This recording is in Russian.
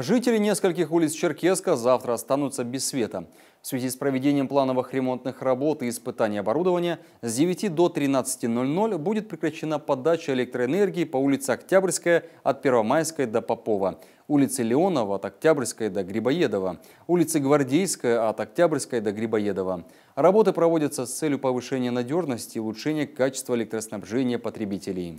Жители нескольких улиц Черкеска завтра останутся без света. В связи с проведением плановых ремонтных работ и испытаний оборудования с 9 до 13.00 будет прекращена подача электроэнергии по улице Октябрьская от Первомайской до Попова, улице Леонова от Октябрьской до Грибоедова, улице Гвардейская от Октябрьской до Грибоедова. Работы проводятся с целью повышения надежности и улучшения качества электроснабжения потребителей.